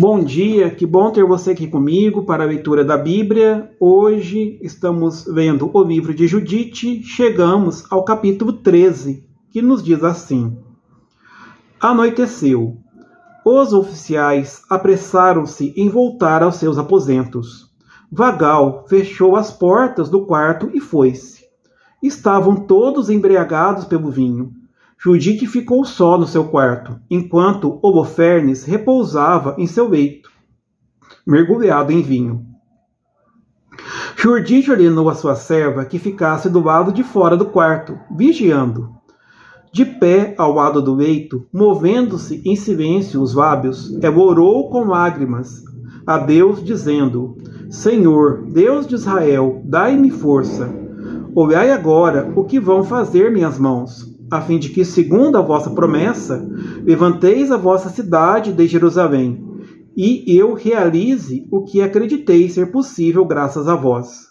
Bom dia, que bom ter você aqui comigo para a leitura da Bíblia. Hoje estamos vendo o livro de Judite, chegamos ao capítulo 13, que nos diz assim: Anoiteceu. Os oficiais apressaram-se em voltar aos seus aposentos. Vagal fechou as portas do quarto e foi-se. Estavam todos embriagados pelo vinho. Judite ficou só no seu quarto, enquanto Holofernes repousava em seu leito, mergulhado em vinho. Judite ordenou a sua serva que ficasse do lado de fora do quarto, vigiando. De pé ao lado do leito, movendo-se em silêncio os lábios, ela orou com lágrimas a Deus, dizendo: Senhor, Deus de Israel, dai-me força. Olhai agora o que vão fazer minhas mãos, a fim de que, segundo a vossa promessa, levanteis a vossa cidade de Jerusalém, e eu realize o que acreditei ser possível graças a vós.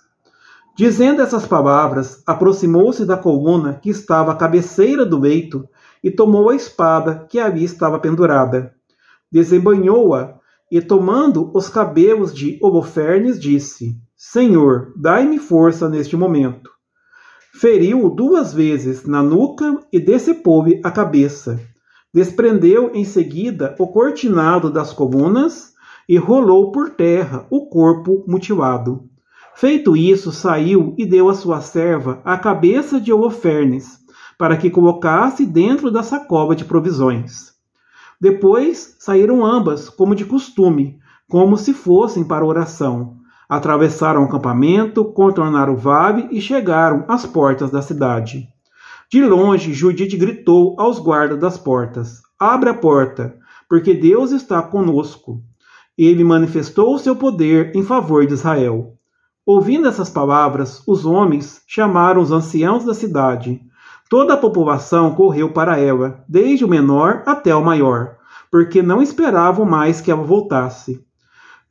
Dizendo essas palavras, aproximou-se da coluna que estava à cabeceira do leito e tomou a espada que ali estava pendurada. Desembanhou-a e, tomando os cabelos de Holofernes, disse: Senhor, dai-me força neste momento Feriu-o duas vezes na nuca e decepou-lhe a cabeça. Desprendeu em seguida o cortinado das colunas e rolou por terra o corpo mutilado. Feito isso, saiu e deu à sua serva a cabeça de Holofernes, para que colocasse dentro da sacola de provisões. Depois saíram ambas, como de costume, como se fossem para oração. Atravessaram o acampamento, contornaram o vale e chegaram às portas da cidade. De longe, Judite gritou aos guardas das portas: Abre a porta, porque Deus está conosco. Ele manifestou o seu poder em favor de Israel. Ouvindo essas palavras, os homens chamaram os anciãos da cidade. Toda a população correu para ela, desde o menor até o maior, porque não esperavam mais que ela voltasse.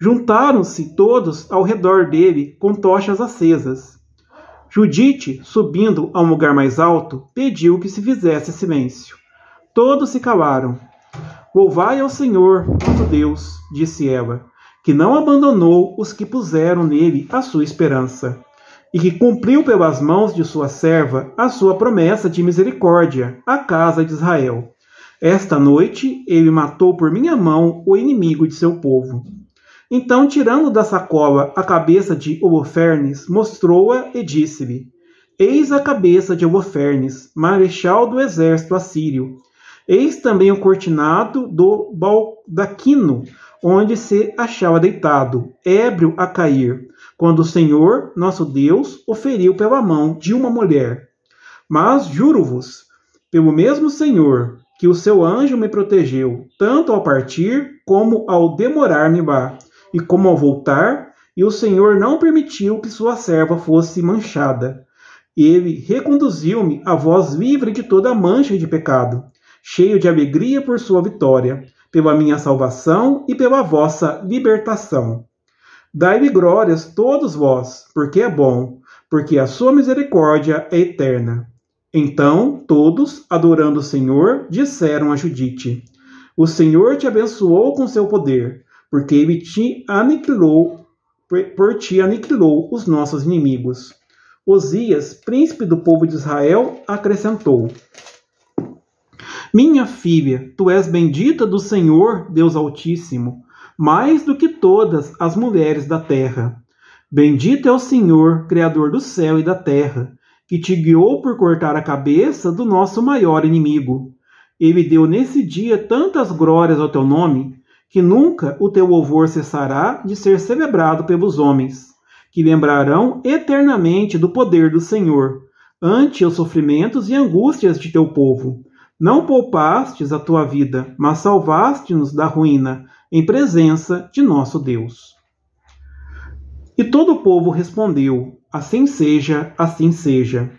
Juntaram-se todos ao redor dele com tochas acesas. Judite, subindo a um lugar mais alto, pediu que se fizesse silêncio. Todos se calaram. Louvai ao Senhor, nosso Deus, disse ela, que não abandonou os que puseram nele a sua esperança, e que cumpriu pelas mãos de sua serva a sua promessa de misericórdia à casa de Israel. Esta noite ele matou por minha mão o inimigo de seu povo. Então, tirando da sacola a cabeça de Holofernes, mostrou-a e disse-lhe: Eis a cabeça de Holofernes, marechal do exército assírio. Eis também o cortinado do baldaquino, onde se achava deitado, ébrio a cair, quando o Senhor, nosso Deus, o feriu pela mão de uma mulher. Mas juro-vos, pelo mesmo Senhor, que o seu anjo me protegeu, tanto ao partir como ao demorar-me lá, e como ao voltar, e o Senhor não permitiu que sua serva fosse manchada. Ele reconduziu-me a voz livre de toda mancha de pecado, cheio de alegria por sua vitória, pela minha salvação e pela vossa libertação. dai me glórias todos vós, porque é bom, porque a sua misericórdia é eterna. Então todos, adorando o Senhor, disseram a Judite: O Senhor te abençoou com seu poder porque ele te aniquilou, por ti aniquilou os nossos inimigos. Osias, príncipe do povo de Israel, acrescentou: Minha filha, tu és bendita do Senhor, Deus Altíssimo, mais do que todas as mulheres da terra. Bendito é o Senhor, Criador do céu e da terra, que te guiou por cortar a cabeça do nosso maior inimigo. Ele deu nesse dia tantas glórias ao teu nome que nunca o teu louvor cessará de ser celebrado pelos homens, que lembrarão eternamente do poder do Senhor, ante os sofrimentos e angústias de teu povo. Não poupastes a tua vida, mas salvaste-nos da ruína, em presença de nosso Deus. E todo o povo respondeu: Assim seja, assim seja.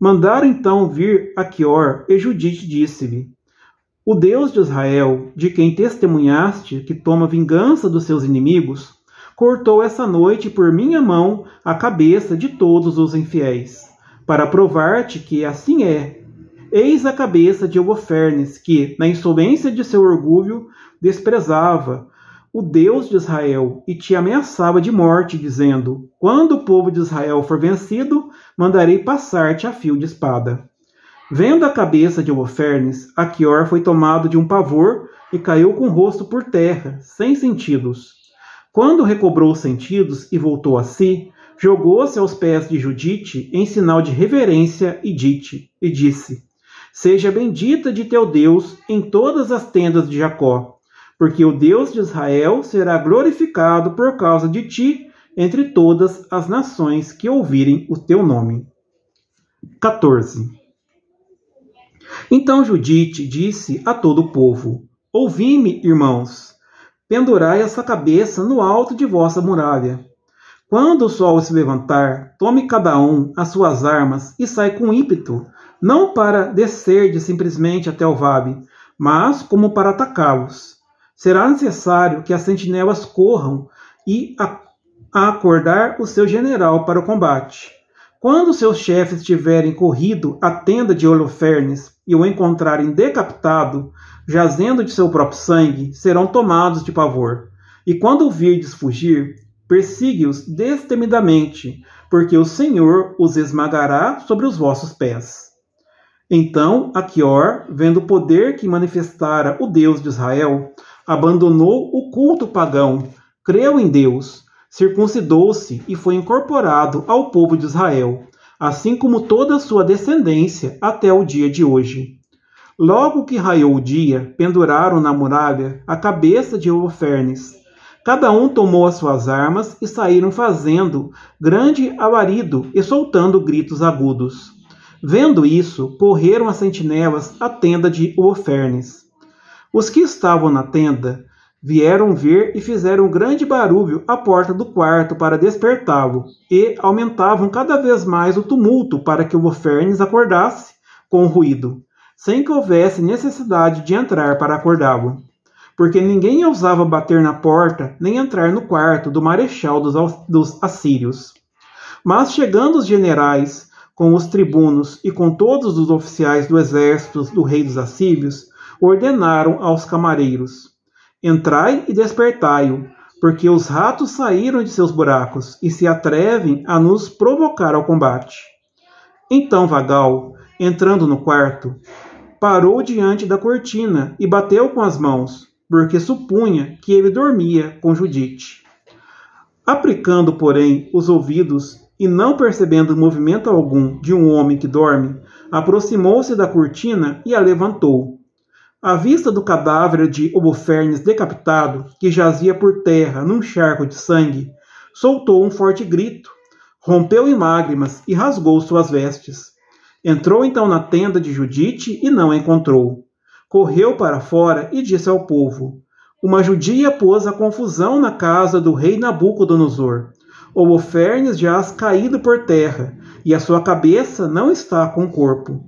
Mandaram então vir Aquior, e Judite disse-lhe: o Deus de Israel, de quem testemunhaste que toma vingança dos seus inimigos, cortou essa noite por minha mão a cabeça de todos os infiéis, para provar-te que assim é. Eis a cabeça de Ogofernes, que, na insolência de seu orgulho, desprezava o Deus de Israel e te ameaçava de morte, dizendo: Quando o povo de Israel for vencido, mandarei passar-te a fio de espada. Vendo a cabeça de Holofernes, Aquior foi tomado de um pavor e caiu com o rosto por terra, sem sentidos. Quando recobrou os sentidos e voltou a si, jogou-se aos pés de Judite em sinal de reverência e, dite, e disse: Seja bendita de teu Deus em todas as tendas de Jacó, porque o Deus de Israel será glorificado por causa de ti entre todas as nações que ouvirem o teu nome. 14. Então Judite disse a todo o povo: Ouvi-me, irmãos, pendurai essa cabeça no alto de vossa muralha. Quando o sol se levantar, tome cada um as suas armas e sai com ímpeto, não para descer de simplesmente até o Vabe, mas como para atacá-los. Será necessário que as sentinelas corram e a, a acordar o seu general para o combate. Quando seus chefes tiverem corrido à tenda de Holofernes e o encontrarem decapitado, jazendo de seu próprio sangue, serão tomados de pavor. E quando o virdes fugir, persigue-os destemidamente, porque o Senhor os esmagará sobre os vossos pés. Então Aquior, vendo o poder que manifestara o Deus de Israel, abandonou o culto pagão, creu em Deus circuncidou-se e foi incorporado ao povo de Israel, assim como toda a sua descendência até o dia de hoje. Logo que raiou o dia, penduraram na muralha a cabeça de Holofernes. Cada um tomou as suas armas e saíram fazendo grande alarido e soltando gritos agudos. Vendo isso, correram as sentinelas à tenda de Holofernes. Os que estavam na tenda Vieram ver e fizeram um grande barulho à porta do quarto para despertá-lo, e aumentavam cada vez mais o tumulto para que o Ofernes acordasse com o ruído, sem que houvesse necessidade de entrar para acordá-lo. Porque ninguém ousava bater na porta nem entrar no quarto do marechal dos assírios. Mas chegando os generais, com os tribunos e com todos os oficiais do exército do rei dos assírios, ordenaram aos camareiros: Entrai e despertai-o, porque os ratos saíram de seus buracos e se atrevem a nos provocar ao combate. Então Vagal, entrando no quarto, parou diante da cortina e bateu com as mãos, porque supunha que ele dormia com Judite. Aplicando, porém, os ouvidos e não percebendo movimento algum de um homem que dorme, aproximou-se da cortina e a levantou. À vista do cadáver de Obofernes decapitado, que jazia por terra num charco de sangue, soltou um forte grito, rompeu em lágrimas e rasgou suas vestes. Entrou então na tenda de Judite e não a encontrou. Correu para fora e disse ao povo: Uma judia pôs a confusão na casa do rei Nabucodonosor. Holofernes jaz caído por terra, e a sua cabeça não está com o corpo.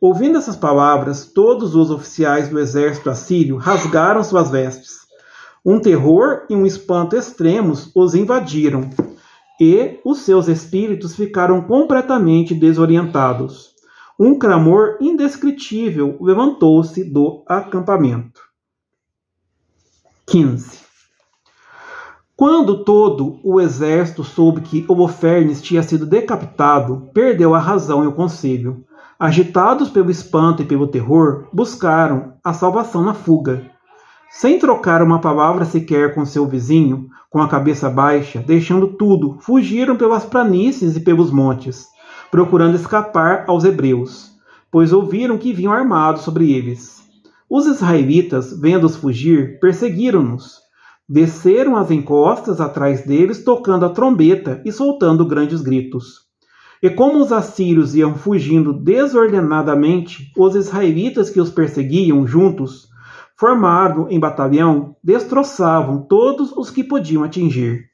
Ouvindo essas palavras, todos os oficiais do exército assírio rasgaram suas vestes. Um terror e um espanto extremos os invadiram, e os seus espíritos ficaram completamente desorientados. Um clamor indescritível levantou-se do acampamento. 15. Quando todo o exército soube que Holofernes tinha sido decapitado, perdeu a razão e o conselho agitados pelo espanto e pelo terror, buscaram a salvação na fuga. Sem trocar uma palavra sequer com seu vizinho, com a cabeça baixa, deixando tudo, fugiram pelas planícies e pelos montes, procurando escapar aos hebreus, pois ouviram que vinham armados sobre eles. Os israelitas, vendo-os fugir, perseguiram-nos. Desceram as encostas atrás deles, tocando a trombeta e soltando grandes gritos. E como os assírios iam fugindo desordenadamente, os israelitas que os perseguiam juntos, formado em batalhão, destroçavam todos os que podiam atingir.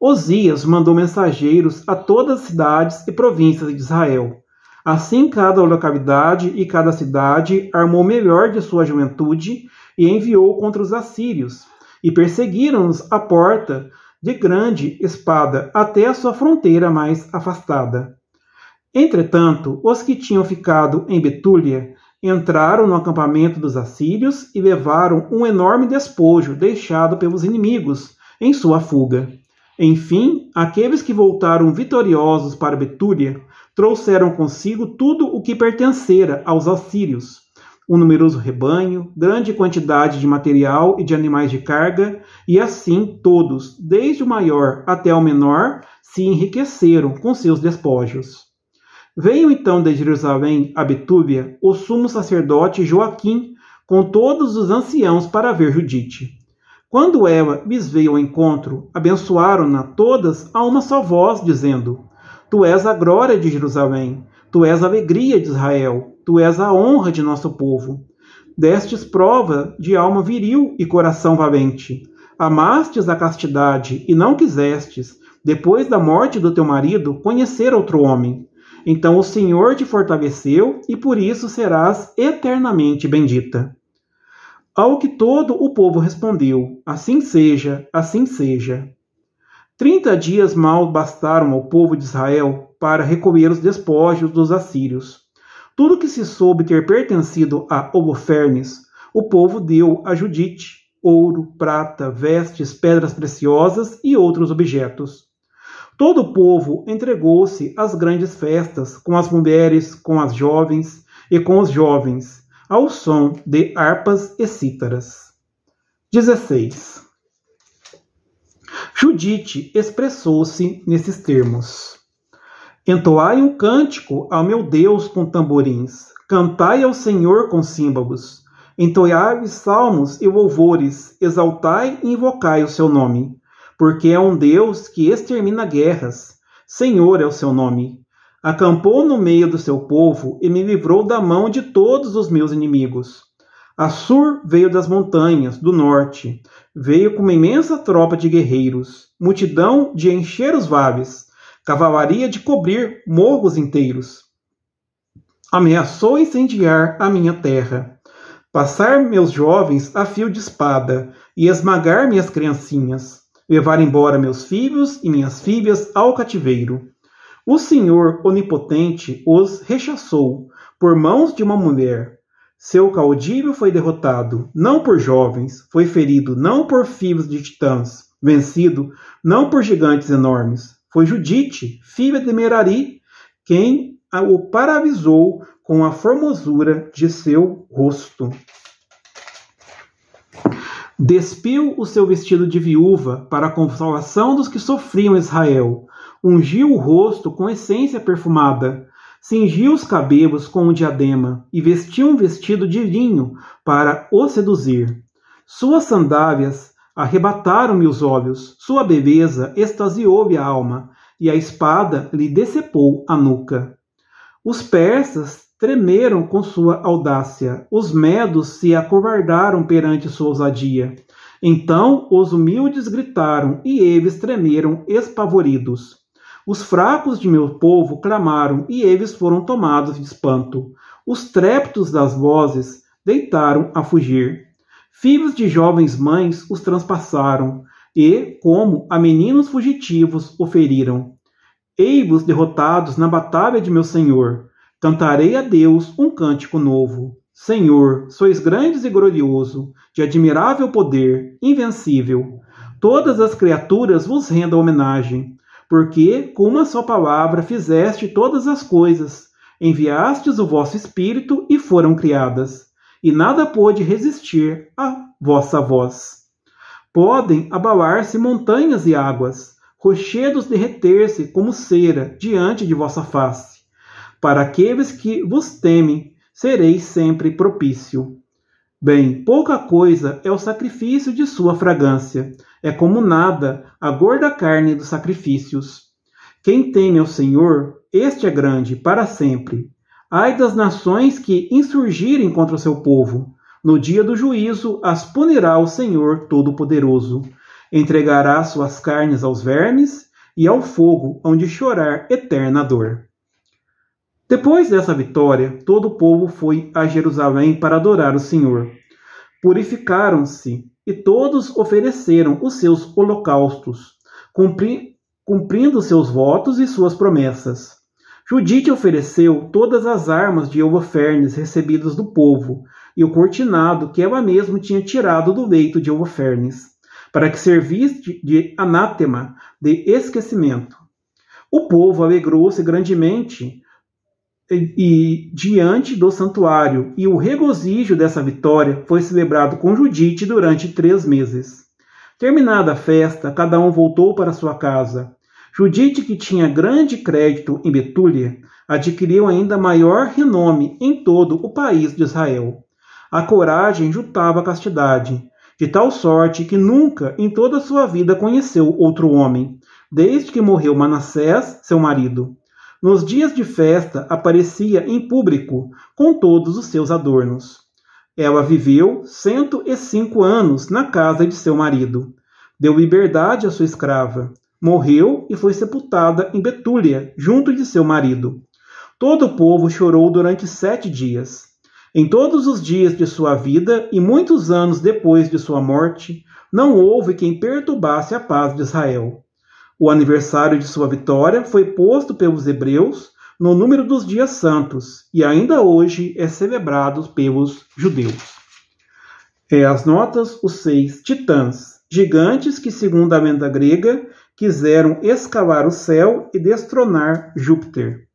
Osias mandou mensageiros a todas as cidades e províncias de Israel. Assim, cada localidade e cada cidade armou melhor de sua juventude e enviou contra os assírios, e perseguiram-nos à porta de grande espada até a sua fronteira mais afastada. Entretanto, os que tinham ficado em Betúlia entraram no acampamento dos assírios e levaram um enorme despojo deixado pelos inimigos em sua fuga. Enfim, aqueles que voltaram vitoriosos para Betúlia trouxeram consigo tudo o que pertencera aos assírios, um numeroso rebanho, grande quantidade de material e de animais de carga, e assim todos, desde o maior até o menor, se enriqueceram com seus despojos. Veio então de Jerusalém a Betúbia o sumo sacerdote Joaquim com todos os anciãos para ver Judite. Quando ela lhes veio ao encontro, abençoaram-na todas a uma só voz, dizendo: Tu és a glória de Jerusalém, tu és a alegria de Israel, tu és a honra de nosso povo. Destes prova de alma viril e coração valente. Amastes a castidade e não quisestes, depois da morte do teu marido, conhecer outro homem. Então o Senhor te fortaleceu e por isso serás eternamente bendita. Ao que todo o povo respondeu: Assim seja, assim seja. Trinta dias mal bastaram ao povo de Israel para recolher os despojos dos assírios. Tudo que se soube ter pertencido a Holofernes, o povo deu a Judite ouro, prata, vestes, pedras preciosas e outros objetos. Todo o povo entregou-se às grandes festas, com as mulheres, com as jovens e com os jovens, ao som de harpas e cítaras. 16. Judite expressou-se nesses termos: Entoai um cântico ao meu Deus com tamborins, cantai ao Senhor com símbolos, entoai salmos e louvores, exaltai e invocai o seu nome, porque é um Deus que extermina guerras. Senhor é o seu nome. Acampou no meio do seu povo e me livrou da mão de todos os meus inimigos. Assur veio das montanhas, do norte, veio com uma imensa tropa de guerreiros, multidão de encher os vales cavalaria de cobrir morros inteiros. Ameaçou incendiar a minha terra, passar meus jovens a fio de espada e esmagar minhas criancinhas, levar embora meus filhos e minhas filhas ao cativeiro. O Senhor Onipotente os rechaçou por mãos de uma mulher. Seu caudilho foi derrotado, não por jovens, foi ferido, não por filhos de titãs, vencido, não por gigantes enormes. Foi Judite, filha de Merari, quem o paravisou com a formosura de seu rosto. Despiu o seu vestido de viúva para a consolação dos que sofriam Israel. Ungiu o rosto com essência perfumada. Cingiu os cabelos com um diadema e vestiu um vestido de linho para o seduzir. Suas sandálias Arrebataram-me os olhos, sua beleza extasiou-lhe a alma, e a espada lhe decepou a nuca. Os persas tremeram com sua audácia, os medos se acovardaram perante sua ousadia. Então os humildes gritaram, e eles tremeram espavoridos. Os fracos de meu povo clamaram, e eles foram tomados de espanto. Os treptos das vozes deitaram a fugir. Filhos de jovens mães os transpassaram, e, como a meninos fugitivos, o feriram. Ei-vos derrotados na batalha de meu Senhor, cantarei a Deus um cântico novo. Senhor, sois grandes e glorioso, de admirável poder, invencível. Todas as criaturas vos rendam homenagem, porque com uma só palavra fizeste todas as coisas, enviastes o vosso Espírito e foram criadas e nada pôde resistir à vossa voz. Podem abalar-se montanhas e águas, rochedos derreter-se como cera diante de vossa face. Para aqueles que vos temem, sereis sempre propício. Bem, pouca coisa é o sacrifício de sua fragrância, é como nada a gorda carne dos sacrifícios. Quem teme ao Senhor, este é grande para sempre. Ai das nações que insurgirem contra o seu povo. No dia do juízo as punirá o Senhor Todo-Poderoso. Entregará suas carnes aos vermes e ao fogo, onde chorar eterna dor. Depois dessa vitória, todo o povo foi a Jerusalém para adorar o Senhor. Purificaram-se e todos ofereceram os seus holocaustos, cumpri cumprindo seus votos e suas promessas. Judite ofereceu todas as armas de Euvafernes recebidas do povo, e o cortinado que ela mesma tinha tirado do leito de Euvafernes, para que servisse de anátema, de esquecimento. O povo alegrou-se grandemente e, e, diante do santuário, e o regozijo dessa vitória foi celebrado com Judite durante três meses. Terminada a festa, cada um voltou para sua casa, Judite, que tinha grande crédito em Betúlia, adquiriu ainda maior renome em todo o país de Israel. A coragem juntava a castidade, de tal sorte que nunca em toda a sua vida conheceu outro homem, desde que morreu Manassés, seu marido. Nos dias de festa aparecia em público com todos os seus adornos. Ela viveu 105 anos na casa de seu marido. Deu liberdade à sua escrava, Morreu e foi sepultada em Betúlia, junto de seu marido. Todo o povo chorou durante sete dias. Em todos os dias de sua vida e muitos anos depois de sua morte, não houve quem perturbasse a paz de Israel. O aniversário de sua vitória foi posto pelos hebreus no número dos dias santos e ainda hoje é celebrado pelos judeus. É, as notas, os seis titãs, gigantes que, segundo a lenda grega, quiseram escalar o céu e destronar Júpiter.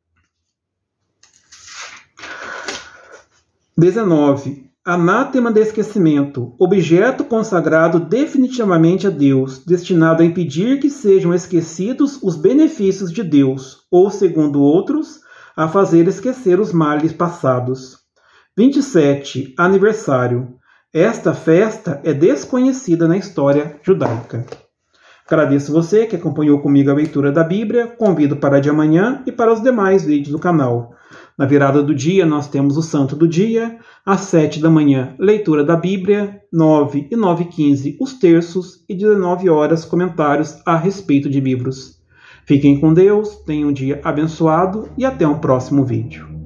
19. Anátema de esquecimento, objeto consagrado definitivamente a Deus, destinado a impedir que sejam esquecidos os benefícios de Deus, ou, segundo outros, a fazer esquecer os males passados. 27. Aniversário. Esta festa é desconhecida na história judaica. Agradeço você que acompanhou comigo a leitura da Bíblia, convido para de amanhã e para os demais vídeos do canal. Na virada do dia, nós temos o Santo do Dia, às 7 da manhã, leitura da Bíblia, 9 e 9 e 15, os terços e 19 horas, comentários a respeito de livros. Fiquem com Deus, tenham um dia abençoado e até o um próximo vídeo.